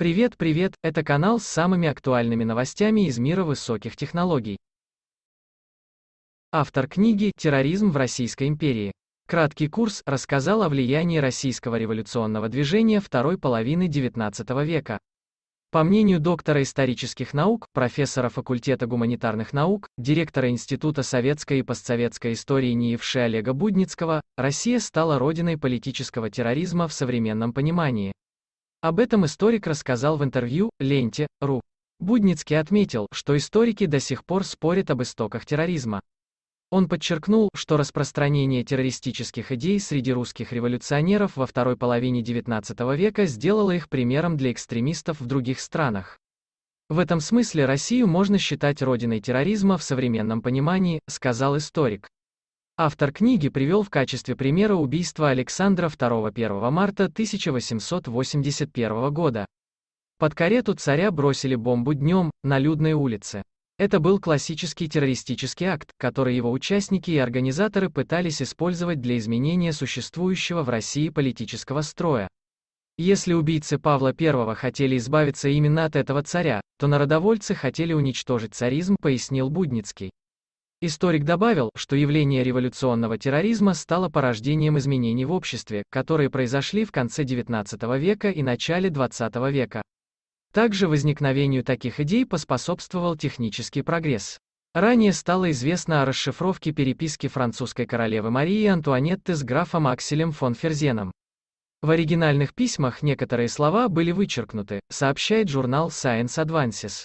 Привет, привет, это канал с самыми актуальными новостями из мира высоких технологий. Автор книги «Терроризм в Российской империи». Краткий курс рассказал о влиянии российского революционного движения второй половины XIX века. По мнению доктора исторических наук, профессора факультета гуманитарных наук, директора Института советской и постсоветской истории НИИВШИ Олега Будницкого, Россия стала родиной политического терроризма в современном понимании. Об этом историк рассказал в интервью ленте .ру. Будницкий отметил, что историки до сих пор спорят об истоках терроризма. Он подчеркнул, что распространение террористических идей среди русских революционеров во второй половине XIX века сделало их примером для экстремистов в других странах. В этом смысле Россию можно считать родиной терроризма в современном понимании, сказал историк. Автор книги привел в качестве примера убийство Александра II 1 марта 1881 года. Под карету царя бросили бомбу днем, на людной улице. Это был классический террористический акт, который его участники и организаторы пытались использовать для изменения существующего в России политического строя. Если убийцы Павла I хотели избавиться именно от этого царя, то народовольцы хотели уничтожить царизм, пояснил Будницкий. Историк добавил, что явление революционного терроризма стало порождением изменений в обществе, которые произошли в конце XIX века и начале XX века. Также возникновению таких идей поспособствовал технический прогресс. Ранее стало известно о расшифровке переписки французской королевы Марии Антуанетты с графом Акселем фон Ферзеном. В оригинальных письмах некоторые слова были вычеркнуты, сообщает журнал Science Advances.